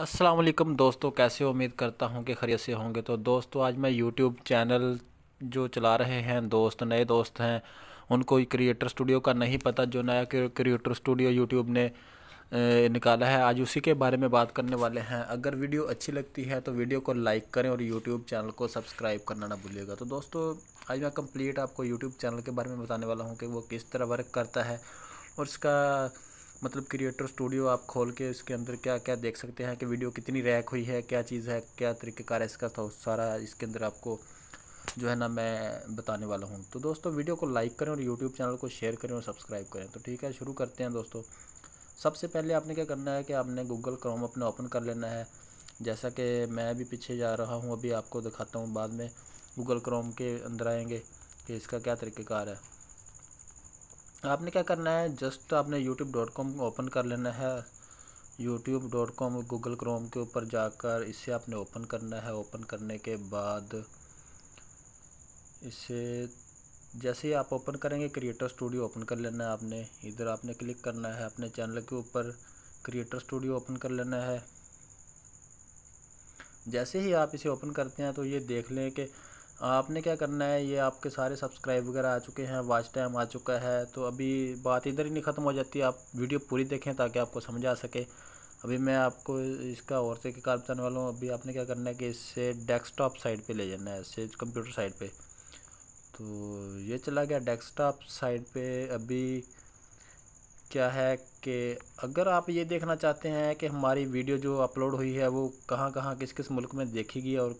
वालेकुम दोस्तों कैसे उम्मीद करता हूँ कि खरीद से होंगे तो दोस्तों आज मैं यूट्यूब चैनल जो चला रहे हैं दोस्त नए दोस्त हैं उनको क्रिएटर स्टूडियो का नहीं पता जो नया क्रिएटर स्टूडियो यूट्यूब ने निकाला है आज उसी के बारे में बात करने वाले हैं अगर वीडियो अच्छी लगती है तो वीडियो को लाइक करें और यूट्यूब चैनल को सब्सक्राइब करना ना भूलिएगा तो दोस्तों आज मैं कंप्लीट आपको यूट्यूब चैनल के बारे में बताने वाला हूँ कि वो किस तरह वर्क करता है और उसका मतलब क्रिएटर स्टूडियो आप खोल के इसके अंदर क्या क्या देख सकते हैं कि वीडियो कितनी रैक हुई है क्या चीज़ है क्या तरीक़ेकार है इसका था सारा इसके अंदर आपको जो है ना मैं बताने वाला हूँ तो दोस्तों वीडियो को लाइक करें और यूट्यूब चैनल को शेयर करें और सब्सक्राइब करें तो ठीक है शुरू करते हैं दोस्तों सबसे पहले आपने क्या करना है कि आपने गूगल क्रोम अपना ओपन कर लेना है जैसा कि मैं भी पीछे जा रहा हूँ अभी आपको दिखाता हूँ बाद में गूगल क्रोम के अंदर आएंगे कि इसका क्या तरीक़ेकार है तो आपने क्या करना है जस्ट आपने यूट्यूब डॉट कॉम ओपन कर लेना है YouTube dot com Google Chrome के ऊपर जाकर इसे आपने ओपन करना है ओपन करने के बाद इसे जैसे ही आप ओपन करेंगे क्रिएटर स्टूडियो ओपन कर लेना है आपने इधर आपने क्लिक करना है अपने चैनल के ऊपर क्रिएटर स्टूडियो ओपन कर लेना है जैसे ही आप इसे ओपन करते हैं तो ये देख लें कि आपने क्या करना है ये आपके सारे सब्सक्राइब वगैरह आ चुके हैं वाच टाइम आ चुका है तो अभी बात इधर ही नहीं ख़त्म हो जाती आप वीडियो पूरी देखें ताकि आपको समझ आ सके अभी मैं आपको इसका और से कार बताने वाला हूँ अभी आपने क्या करना है कि इससे डेस्कटॉप साइड पे ले जाना है इससे कंप्यूटर साइड पे तो ये चला गया डेस्कटॉप साइड पे अभी क्या है कि अगर आप ये देखना चाहते हैं कि हमारी वीडियो जो अपलोड हुई है वो कहाँ कहाँ किस किस मुल्क में देखी गई और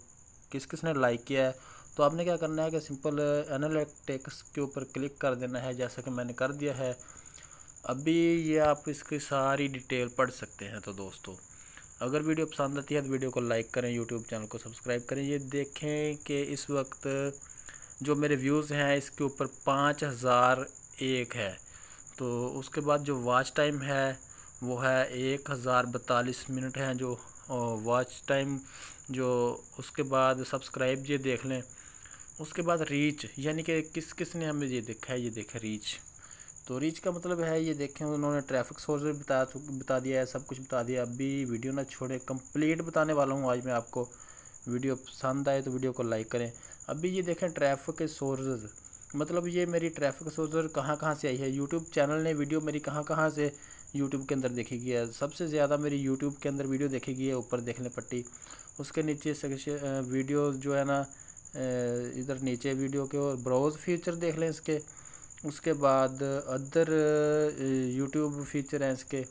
किस किस ने लाइक किया है तो आपने क्या करना है कि सिंपल एनालिटिक्स uh, के ऊपर क्लिक कर देना है जैसा कि मैंने कर दिया है अभी ये आप इसकी सारी डिटेल पढ़ सकते हैं तो दोस्तों अगर वीडियो पसंद आती है तो वीडियो को लाइक करें यूट्यूब चैनल को सब्सक्राइब करें ये देखें कि इस वक्त जो मेरे व्यूज़ हैं इसके ऊपर पाँच हज़ार एक है तो उसके बाद जो वॉच टाइम है वो है एक हज़ार बतालीस मिनट हैं जो वॉच uh, टाइम जो उसके बाद सब्सक्राइब ये देख लें उसके बाद रीच यानी कि किस किस ने हमें ये देखा है ये देखा रीच तो रीच का मतलब है ये देखें उन्होंने ट्रैफिक सोर्स भी बता बता दिया है सब कुछ बता दिया अभी वीडियो ना छोड़ें कंप्लीट बताने वाला हूँ आज मैं आपको वीडियो पसंद आए तो वीडियो को लाइक करें अभी ये देखें ट्रैफिक सोर्स सोर्सेज मतलब ये मेरी ट्रैफिक सोर्सेज कहाँ कहाँ से आई है यूट्यूब चैनल ने वीडियो मेरी कहाँ कहाँ से यूट्यूब के अंदर देखी गई है सबसे ज़्यादा मेरी यूट्यूब के अंदर वीडियो देखी गई है ऊपर देख लें पट्टी उसके नीचे वीडियो जो है ना इधर नीचे वीडियो के और ब्राउज़ फीचर देख लें इसके उसके बाद अदर यूट्यूब फीचर हैं इसके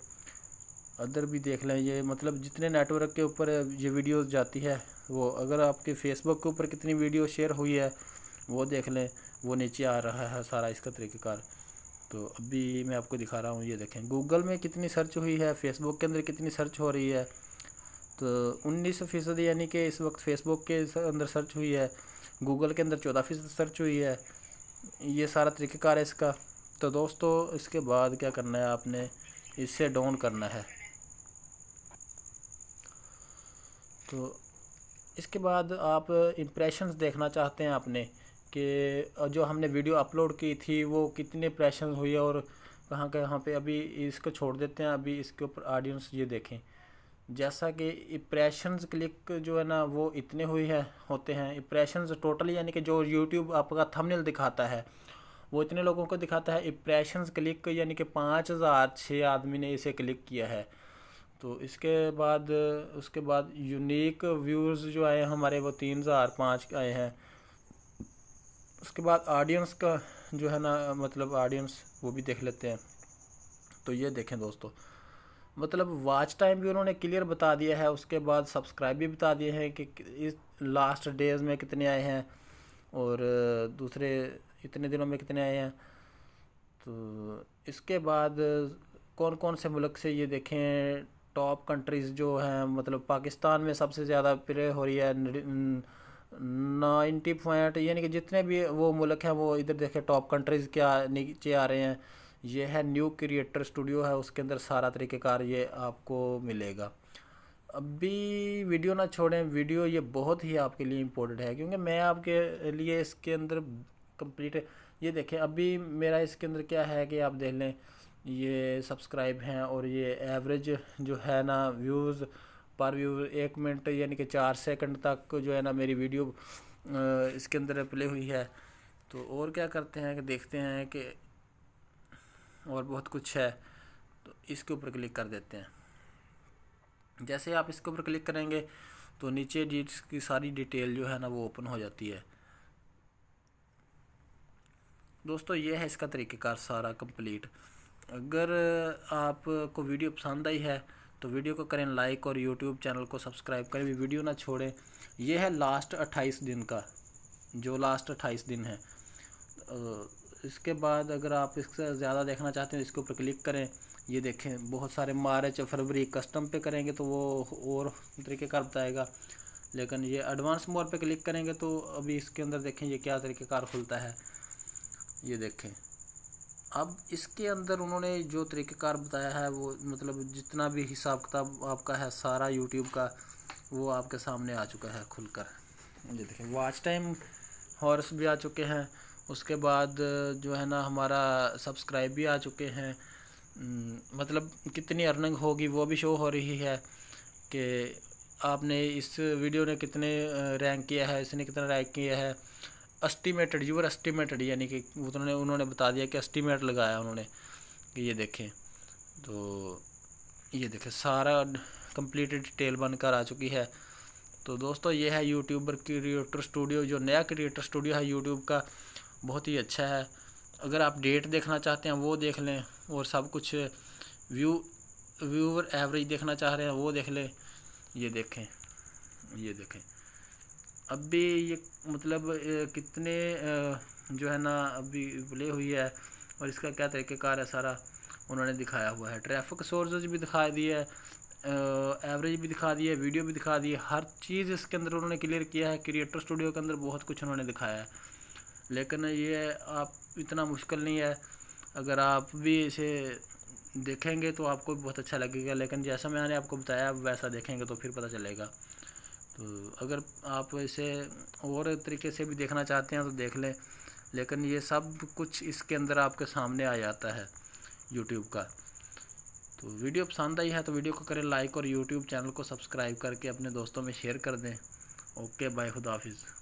अदर भी देख लें ये मतलब जितने नेटवर्क के ऊपर ये वीडियो जाती है वो अगर आपके फेसबुक के ऊपर कितनी वीडियो शेयर हुई है वो देख लें वो नीचे आ रहा है सारा इसका तरीक़ेकार तो अभी मैं आपको दिखा रहा हूँ ये देखें गूगल में कितनी सर्च हुई है फेसबुक के अंदर कितनी सर्च हो रही है तो उन्नीस फ़ीसद यानी कि इस वक्त फेसबुक के अंदर सर्च हुई है गूगल के अंदर चौदह फीसद सर्च हुई है ये सारा तरीक़ेकार है इसका तो दोस्तों इसके बाद क्या करना है आपने इससे डाउन करना है तो इसके बाद आप इम्प्रेशंस देखना चाहते हैं आपने कि जो हमने वीडियो अपलोड की थी वो कितने इम्प्रेशन हुई और कहाँ कहाँ पे अभी इसको छोड़ देते हैं अभी इसके ऊपर ऑडियंस ये देखें जैसा कि इप्रेशंस क्लिक जो है ना वो इतने हुई है होते हैं इप्रेशंस टोटली यानी कि जो यूट्यूब आपका थंबनेल दिखाता है वो इतने लोगों को दिखाता है इप्रेशंस क्लिक यानी कि पाँच हज़ार छः आदमी ने इसे क्लिक किया है तो इसके बाद उसके बाद यूनिक व्यूज़ जो आए हमारे वो तीन हज़ार पाँच आए हैं उसके बाद ऑडियंस का जो है ना मतलब ऑडियंस वो भी देख लेते हैं तो ये देखें दोस्तों मतलब वाच टाइम भी उन्होंने क्लियर बता दिया है उसके बाद सब्सक्राइब भी बता दिए हैं कि इस लास्ट डेज में कितने आए हैं और दूसरे इतने दिनों में कितने आए हैं तो इसके बाद कौन कौन से मुल्क से ये देखें टॉप कंट्रीज़ जो हैं मतलब पाकिस्तान में सबसे ज़्यादा प्रे हो रही है नाइन्टी पॉइंट यानी कि जितने भी वो मुल्क हैं वो इधर देखें टॉप कंट्रीज़ क्या नीचे आ रहे हैं ये है न्यू क्रिएटर स्टूडियो है उसके अंदर सारा तरीक़ेकार ये आपको मिलेगा अभी वीडियो ना छोड़ें वीडियो ये बहुत ही आपके लिए इम्पोर्टेंट है क्योंकि मैं आपके लिए इसके अंदर कंप्लीट ये देखें अभी मेरा इसके अंदर क्या है कि आप देख लें ये सब्सक्राइब हैं और ये एवरेज जो है ना व्यूज़ पर व्यू एक मिनट यानी कि चार सेकंड तक जो है ना मेरी वीडियो इसके अंदर प्ले हुई है तो और क्या करते हैं कि देखते हैं कि और बहुत कुछ है तो इसके ऊपर क्लिक कर देते हैं जैसे आप इसके ऊपर क्लिक करेंगे तो नीचे डीट्स की सारी डिटेल जो है ना वो ओपन हो जाती है दोस्तों ये है इसका तरीक़ेकार सारा कंप्लीट अगर आपको वीडियो पसंद आई है तो वीडियो को करें लाइक और यूट्यूब चैनल को सब्सक्राइब करें भी वीडियो ना छोड़ें यह है लास्ट अट्ठाईस दिन का जो लास्ट अट्ठाईस दिन है इसके बाद अगर आप इससे ज़्यादा देखना चाहते हैं इसके ऊपर क्लिक करें ये देखें बहुत सारे मार्च फरवरी कस्टम पे करेंगे तो वो और तरीक़ेकार बताएगा लेकिन ये एडवांस मोड पे क्लिक करेंगे तो अभी इसके अंदर देखें ये क्या तरीक़ेकार खुलता है ये देखें अब इसके अंदर उन्होंने जो तरीक़ेकार बताया है वो मतलब जितना भी हिसाब किताब आपका है सारा यूट्यूब का वो आपके सामने आ चुका है खुलकर ये देखें वॉच टाइम हॉर्स भी आ चुके हैं उसके बाद जो है ना हमारा सब्सक्राइब भी आ चुके हैं मतलब कितनी अर्निंग होगी वो भी शो हो रही है कि आपने इस वीडियो ने कितने रैंक किया है इसने कितना रैंक किया है एस्टिमेटेड यूर एस्टिमेटेड यानी कि तो उन्होंने उन्होंने बता दिया कि एस्टिमेट लगाया उन्होंने कि ये देखें तो ये देखें सारा कंप्लीट डिटेल बनकर आ चुकी है तो दोस्तों ये है यूट्यूबर क्रिएटर स्टूडियो जो नया क्रिएटर स्टूडियो है यूट्यूब का बहुत ही अच्छा है अगर आप डेट देखना चाहते हैं वो देख लें और सब कुछ व्यू व्यूवर एवरेज देखना चाह रहे हैं वो देख लें ये देखें ये देखें अभी ये मतलब कितने जो है ना अभी प्ले हुई है और इसका क्या तरीक़ेकार है सारा उन्होंने दिखाया हुआ है ट्रैफिक सोर्सेज भी दिखा दिए एवरेज भी दिखा दी है वीडियो भी दिखा दी है हर चीज़ इसके अंदर उन्होंने क्लियर किया है क्रिएटर स्टूडियो के अंदर बहुत कुछ उन्होंने दिखाया है लेकिन ये आप इतना मुश्किल नहीं है अगर आप भी इसे देखेंगे तो आपको बहुत अच्छा लगेगा लेकिन जैसा मैंने आपको बताया आप वैसा देखेंगे तो फिर पता चलेगा तो अगर आप इसे और तरीके से भी देखना चाहते हैं तो देख लें लेकिन ये सब कुछ इसके अंदर आपके सामने आ जाता है यूट्यूब का तो वीडियो पसंद आई है तो वीडियो को करें लाइक और यूट्यूब चैनल को सब्सक्राइब करके अपने दोस्तों में शेयर कर दें ओके बाय खुदाफिज़